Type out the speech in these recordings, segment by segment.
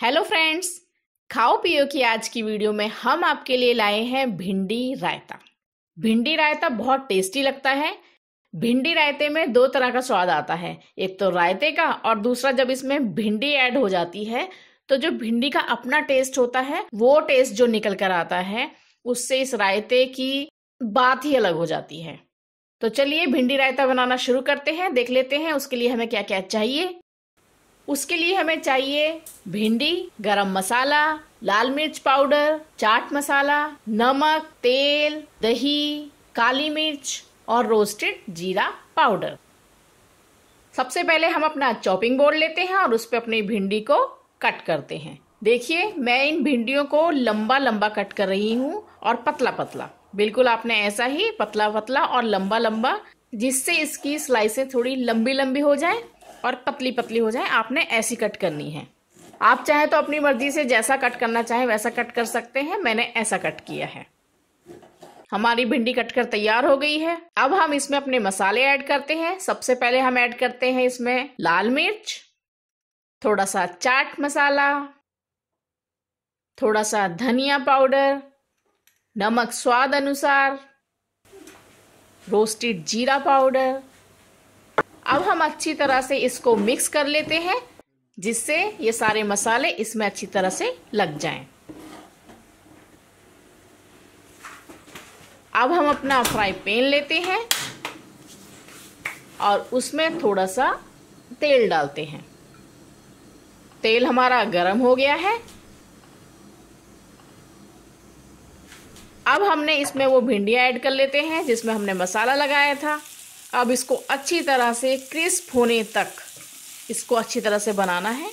Hello friends खाओ पियो की आज की वीडियो में हम आपके लिए लाए हैं भिंडी रायता भिंडी रायता बहुत टेस्टी लगता है भिंडी रायते में दो तरह का स्वाद आता है एक तो रायते का और दूसरा जब इसमें भिंडी ऐड हो जाती है तो जो भिंडी का अपना टेस्ट होता है वो टेस्ट जो निकल कर आता है उससे इस रायते की बात ही अलग हो जाती है तो चलिए भिंडी रायता बनाना शुरू करते हैं देख लेते हैं उसके लिए हमें क्या क्या चाहिए उसके लिए हमें चाहिए भिंडी गरम मसाला लाल मिर्च पाउडर चाट मसाला नमक तेल दही काली मिर्च और रोस्टेड जीरा पाउडर सबसे पहले हम अपना चॉपिंग बोर्ड लेते हैं और उस पर अपनी भिंडी को कट करते हैं देखिए मैं इन भिंडियों को लंबा लंबा कट कर रही हूँ और पतला पतला बिल्कुल आपने ऐसा ही पतला पतला और लंबा लंबा जिससे इसकी स्लाइसें थोड़ी लंबी लंबी हो जाए और पतली पतली हो जाए आपने ऐसी कट करनी है आप चाहे तो अपनी मर्जी से जैसा कट करना चाहे वैसा कट कर सकते हैं मैंने ऐसा कट किया है हमारी भिंडी कटकर तैयार हो गई है अब हम इसमें अपने मसाले ऐड करते हैं सबसे पहले हम ऐड करते हैं इसमें लाल मिर्च थोड़ा सा चाट मसाला थोड़ा सा धनिया पाउडर नमक स्वाद अनुसार रोस्टेड जीरा पाउडर अब हम अच्छी तरह से इसको मिक्स कर लेते हैं जिससे ये सारे मसाले इसमें अच्छी तरह से लग जाएं। अब हम अपना फ्राई पैन लेते हैं और उसमें थोड़ा सा तेल डालते हैं तेल हमारा गरम हो गया है अब हमने इसमें वो भिंडिया ऐड कर लेते हैं जिसमें हमने मसाला लगाया था अब इसको अच्छी तरह से क्रिस्प होने तक इसको अच्छी तरह से बनाना है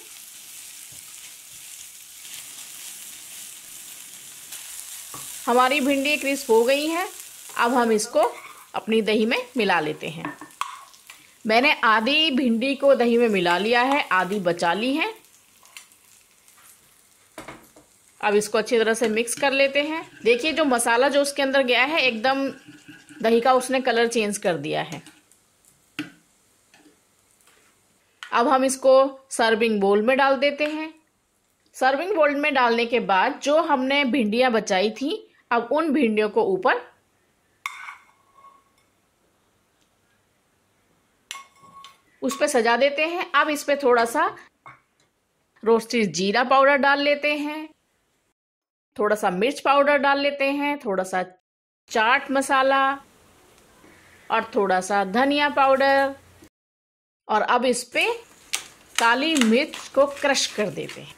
हमारी भिंडी क्रिस्प हो गई है अब हम इसको अपनी दही में मिला लेते हैं मैंने आधी भिंडी को दही में मिला लिया है आधी बचा ली है अब इसको अच्छी तरह से मिक्स कर लेते हैं देखिए जो मसाला जो उसके अंदर गया है एकदम दही का उसने कलर चेंज कर दिया है अब हम इसको सर्विंग बोल में डाल देते हैं सर्विंग बोल में डालने के बाद जो हमने भिंडियां बचाई थी अब उन भिंडियों को ऊपर उस पर सजा देते हैं अब इस पर थोड़ा सा रोस्टेड जीरा पाउडर डाल लेते हैं थोड़ा सा मिर्च पाउडर डाल लेते हैं थोड़ा सा चाट मसाला और थोड़ा सा धनिया पाउडर और अब इस पे काली मिर्च को क्रश कर देते हैं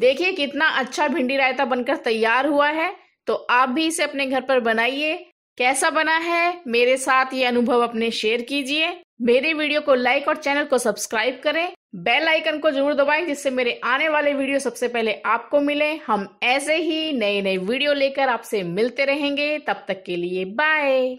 देखिए कितना अच्छा भिंडी रायता बनकर तैयार हुआ है तो आप भी इसे अपने घर पर बनाइए कैसा बना है मेरे साथ ये अनुभव अपने शेयर कीजिए मेरे वीडियो को लाइक और चैनल को सब्सक्राइब करें बेल आइकन को जरूर दबाएं जिससे मेरे आने वाले वीडियो सबसे पहले आपको मिले हम ऐसे ही नए नए वीडियो लेकर आपसे मिलते रहेंगे तब तक के लिए बाय